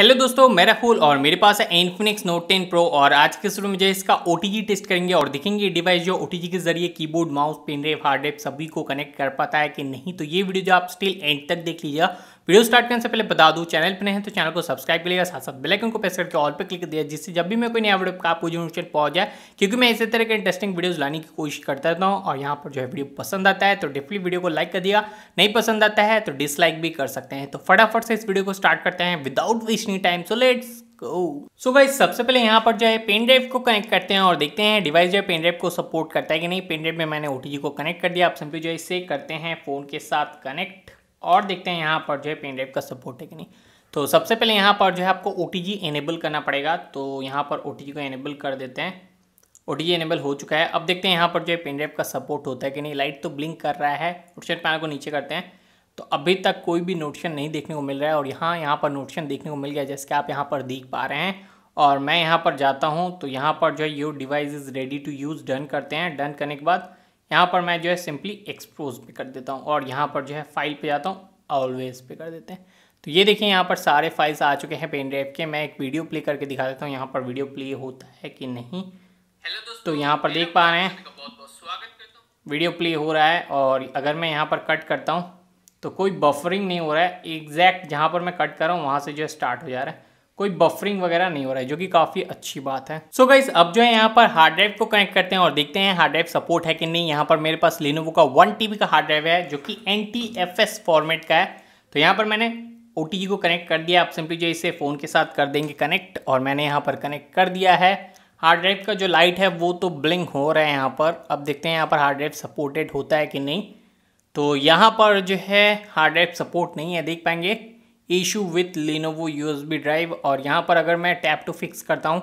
hello दोस्तों मैं राहुल और मेरे पास है एनफिनिक्स नोट टेन प्रो और आज के शुरू में जो इसका ओ टेस्ट करेंगे और देखेंगे डिवाइस जो ओ के जरिए keyboard mouse pen drive hard drive सभी को कनेक्ट कर पाता है कि नहीं तो ये वीडियो जो आप स्टिल एंड तक देख लीजिएगा वीडियो स्टार्ट करने से पहले बता दूँ चैनल पर नहीं तो चैनल को सब्सक्राइब करिएगा साथ साथ बेलाइकन को प्रेस करके ऑल पर क्लिक दिया जिससे जब भी मैं कोई नया वीडियो का आपको जो पहुंच जाए क्योंकि मैं इसी तरह के इंटरेस्टिंग वीडियोज लाने की कोशिश करता रहता हूँ और यहाँ पर जो है वीडियो पसंद आता है तो डेफिनेटली वीडियो को लाइक कर दिया नहीं पसंद आता है तो डिसलाइक भी कर सकते हैं तो फटाफट से इस वीडियो को स्टार्ट करते हैं without wasting time so let's so so सबसे पहले यहाँ पर जो है पेन ड्राइव को कनेक्ट करते हैं और देखते हैं डिवाइस जो है पेन ड्राइव को सपोर्ट करता है कि नहीं पेन ड्राइव में मैंने ओ को कनेक्ट कर दिया आप सिंपली जो है इसे करते हैं फ़ोन के साथ कनेक्ट और देखते हैं यहाँ पर जो है पेन ड्राइव का सपोर्ट है कि नहीं तो सबसे पहले यहाँ पर जो है आपको ओ एनेबल करना पड़ेगा तो यहाँ पर ओ को एनेबल कर देते हैं ओ एनेबल हो चुका है अब देखते हैं यहाँ पर जो है पेन ड्राइव का सपोर्ट होता है कि नहीं लाइट तो ब्लिंक कर रहा है नोटिशन पैनल को नीचे करते हैं तो अभी तक कोई भी नोटिशन नहीं देखने को मिल रहा है और यहाँ यहाँ पर नोटिशन देखने को मिल गया जैसे कि आप यहाँ पर देख पा रहे हैं और मैं यहाँ पर जाता हूँ तो यहाँ पर जो है your device is ready to use done करते हैं डन करने के बाद यहाँ पर मैं जो है सिंपली एक्सपोज पे कर देता हूँ और यहाँ पर जो है फाइल पे जाता हूँ ऑलवेज पे कर देते हैं तो ये देखिए यहाँ पर सारे फाइल्स आ चुके हैं पेन ड्राइव के मैं एक वीडियो प्ले करके दिखा देता हूँ यहाँ पर वीडियो प्ले होता है कि नहीं तो यहाँ पर देख पा रहे हैं वीडियो प्ले हो रहा है और अगर मैं यहाँ पर कट करता हूँ तो कोई बफरिंग नहीं हो रहा है एग्जैक्ट जहाँ पर मैं कट कर रहा हूँ वहाँ से जो है स्टार्ट हो जा रहा है कोई बफरिंग वगैरह नहीं हो रहा है जो कि काफ़ी अच्छी बात है सो so गाइज अब जो है यहाँ पर हार्ड ड्राइव को कनेक्ट करते हैं और देखते हैं हार्ड ड्राइव सपोर्ट है कि नहीं यहाँ पर मेरे पास लिनोवो का वन टी का हार्ड ड्राइव है जो कि एन फॉर्मेट का है तो यहाँ पर मैंने ओ को कनेक्ट कर दिया आप सिंपली जो इसे फ़ोन के साथ कर देंगे कनेक्ट और मैंने यहाँ पर कनेक्ट कर दिया है हार्ड ड्राइव का जो लाइट है वो तो ब्लिंक हो रहा है यहाँ पर अब देखते हैं यहाँ पर हार्ड ड्राइव सपोर्टेड होता है कि नहीं तो यहाँ पर जो है हार्ड ड्राइव सपोर्ट नहीं है देख पाएंगे issue with S B drive और यहाँ पर अगर मैं टैप टू फिक्स करता हूँ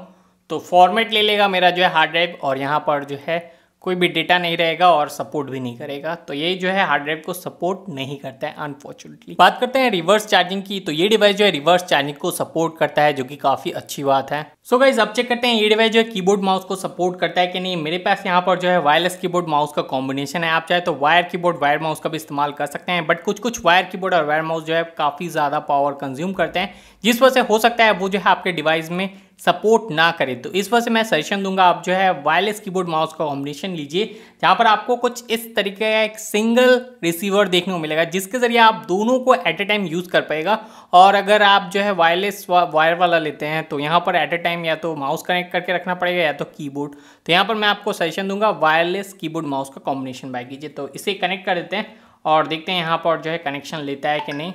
तो फॉर्मेट ले लेगा मेरा जो है हार्ड ड्राइव और यहाँ पर जो है कोई भी डेटा नहीं रहेगा और सपोर्ट भी नहीं करेगा तो ये जो है हार्ड ड्राइव को सपोर्ट नहीं करता है अनफॉर्चुनेटली बात करते हैं रिवर्स चार्जिंग की तो ये डिवाइस जो है रिवर्स चार्जिंग को सपोर्ट करता है जो कि काफ़ी अच्छी बात है सो so गाइज अब चेक करते हैं ये डिवाइस जो है कीबोर्ड माउस को सपोर्ट करता है कि नहीं मेरे पास यहाँ पर जो है वायरलेस कीबोर्ड माउस का कॉम्बिनेशन है आप चाहे तो वायर कीबोर्ड वायर माउस का भी इस्तेमाल कर सकते हैं बट कुछ कुछ वायर कीबोर्ड और वायर माउस जो है काफ़ी ज़्यादा पावर कंज्यूम करते हैं जिस वजह से हो सकता है वो जो है आपके डिवाइस में सपोर्ट ना करे तो इस वजह से मैं सजेशन दूंगा आप जो है वायरलेस कीबोर्ड माउस का कॉम्बिनेशन लीजिए जहाँ पर आपको कुछ इस तरीके का एक सिंगल रिसीवर देखने को मिलेगा जिसके ज़रिए आप दोनों को एट ए टाइम यूज़ कर पाएगा और अगर आप जो है वायरलेस वायर वाला लेते हैं तो यहाँ पर एट ए टाइम या तो माउस कनेक्ट करके रखना पड़ेगा या तो कीबोर्ड तो यहाँ पर मैं आपको सजेशन दूंगा वायरलेस कीबोर्ड माउस का कॉम्बिनेशन बाई कीजिए तो इसे कनेक्ट कर देते हैं और देखते हैं यहाँ पर जो है कनेक्शन लेता है कि नहीं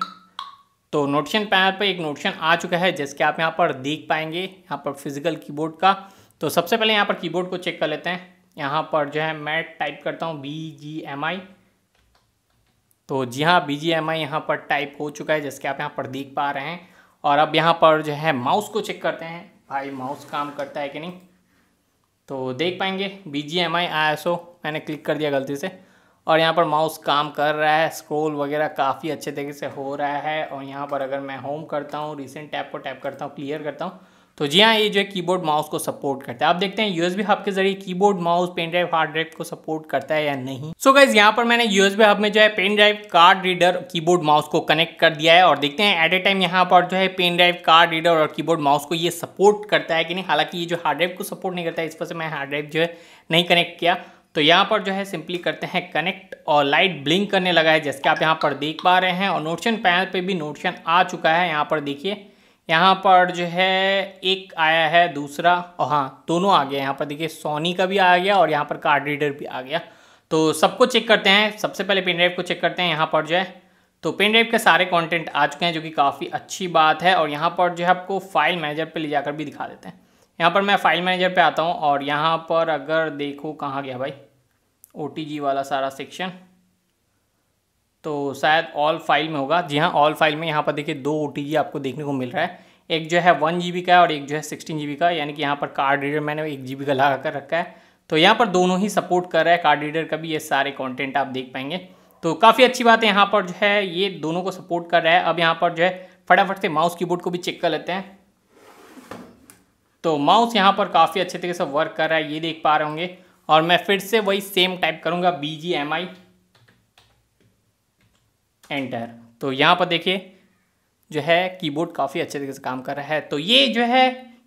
तो नोटिशन पैनल पर एक नोटिशन आ चुका है जिसके आप यहाँ पर देख पाएंगे यहाँ पर फिजिकल कीबोर्ड का तो सबसे पहले यहाँ पर कीबोर्ड को चेक कर लेते हैं यहाँ पर जो है मैं टाइप करता हूँ बी जी एम आई तो जी हाँ बी जी एम आई यहाँ पर टाइप हो चुका है जिसके आप यहाँ पर देख पा रहे हैं और अब यहाँ पर जो है माउस को चेक करते हैं भाई माउस काम करता है कि नहीं तो देख पाएंगे B G M I I S O मैंने क्लिक कर दिया गलती से और यहाँ पर माउस काम कर रहा है स्क्रोल वगैरह काफ़ी अच्छे तरीके से हो रहा है और यहाँ पर अगर मैं होम करता हूँ रिसेंट टैप को टैप करता हूँ क्लियर करता हूँ तो जी हाँ ये जो है कीबोर्ड माउस को सपोर्ट करता है आप देखते हैं यूएसबी हब के जरिए keyboard mouse pen drive hard drive को सपोर्ट करता है या नहीं सो गाइज यहाँ पर मैंने यूएसबी हब में जो है pen drive card reader keyboard mouse को कनेक्ट कर दिया है और देखते हैं एट ए टाइम यहाँ पर जो है पेन ड्राइव कार्ड रीडर और कीबोर्ड माउस को ये सपोर्ट करता है कि नहीं हालांकि ये जो हार्ड ड्राइव को सपोर्ट नहीं करता है इस पर से मैं हार्ड ड्राइव जो है नहीं कनेक्ट किया तो यहाँ पर जो है सिंपली करते हैं कनेक्ट और लाइट ब्लिंक करने लगा है जैसे कि आप यहाँ पर देख पा रहे हैं और नोटशन पैनल पे भी नोटशन आ चुका है यहाँ पर देखिए यहाँ पर जो है एक आया है दूसरा और हाँ दोनों आ गया यहाँ पर देखिए सोनी का भी आ गया और यहाँ पर कार्ड रीडर भी आ गया तो सबको चेक करते हैं सबसे पहले पेन ड्राइव को चेक करते हैं यहाँ पर जो है तो पेन ड्राइव के सारे कॉन्टेंट आ चुके हैं जो कि काफ़ी अच्छी बात है और यहाँ पर जो है आपको फाइल मैनेजर पर ले जाकर भी दिखा देते हैं यहाँ पर मैं फाइल मैनेजर पे आता हूँ और यहाँ पर अगर देखो कहाँ गया भाई ओ वाला सारा सेक्शन तो शायद ऑल फाइल में होगा जी हाँ ऑल फाइल में यहाँ पर देखिए दो ओ आपको देखने को मिल रहा है एक जो है वन जी का है और एक जो है सिक्सटीन जी का यानी कि यहाँ पर कार्ड रीडर मैंने एक जी का लगा कर रखा है तो यहाँ पर दोनों ही सपोर्ट कर रहा है कार्ड रीडर का भी ये सारे कंटेंट आप देख पाएंगे तो काफ़ी अच्छी बात है यहाँ पर जो है ये दोनों को सपोर्ट कर रहा है अब यहाँ पर जो है फटाफट से माउस कीबोर्ड को भी चेक कर लेते हैं तो माउस यहाँ पर काफ़ी अच्छे तरीके से वर्क कर रहा है ये देख पा रहे होंगे और मैं फिर से वही सेम टाइप करूँगा B G M I enter तो यहाँ पर देखिए जो है कीबोर्ड काफ़ी अच्छे तरीके से काम कर रहा है तो ये जो है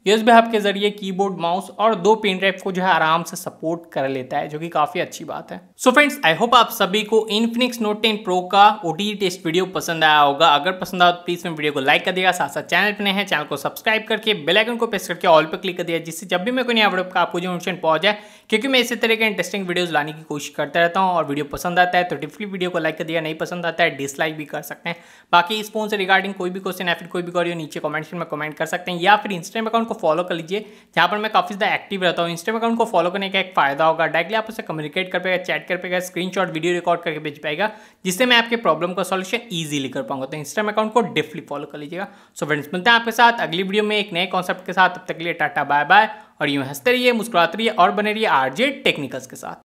यूएसबी हब के ज़रिए कीबोर्ड माउस और दो पेन ड्राइव को जो है आराम से सपोर्ट कर लेता है जो कि काफ़ी अच्छी बात है सो फ्रेंड्स आई होप आप सभी को इनफिनिक्स नोट टेन प्रो का ओटी टेस्ट वीडियो पसंद आया होगा अगर पसंद आया तो प्लीज़ मैं वीडियो को लाइक कर देगा साथ साथ चैनल पर है चैनल को सब्सक्राइब करके बेलाइकन को प्रेस करके ऑल पर क्लिक कर दिया जिससे जब भी मैं कोई नया वीडियो का आपको जो नोटिफिकेशन पहुंच जाए क्योंकि मैं इसी तरह के इंटरेस्टिंग वीडियोज़ लाने की कोशिश करता रहता हूँ और वीडियो पसंद आता है तो डिफली वीडियो को लाइक कर दिया नहीं पसंद आता है डिसलाइक भी कर सकते हैं बाकी इस फोन से रिगार्डिंग कोई भी क्वेश्चन या फिर कोई भी कॉरियो नीचे कॉमेंट में कमेंट कर सकते हैं या फिर इंस्टाग्राम अकाउंट को फॉलो कर लीजिए जहाँ पर मैं काफ़ी ज़्यादा एक्टिव रहता हूँ इंस्टाग्राम अकाउंट को फॉलो करने का एक फायदा होगा डायरेक्टली आप उससे कम्युनिकेट कर पाएगा चैट कर पाएगा स्क्रीन वीडियो रिकॉर्ड करके भेज पाएगा जिससे मैं आपके प्रॉब्लम का सोल्यूशन ईजिली कर पाऊंगा तो इंस्टाग्राम अकाउंट को डेफली फॉलो कर लीजिएगा सो फ्रेंड्स मिलते हैं आपके साथ अगली वीडियो में एक नए कॉन्सेप्ट के साथ तब तक के लिए टाटा बाय बाय और यूँ हंसते रहिए मुस्कुराते रहिए और बने रहिए आरजे टेक्निकल्स के साथ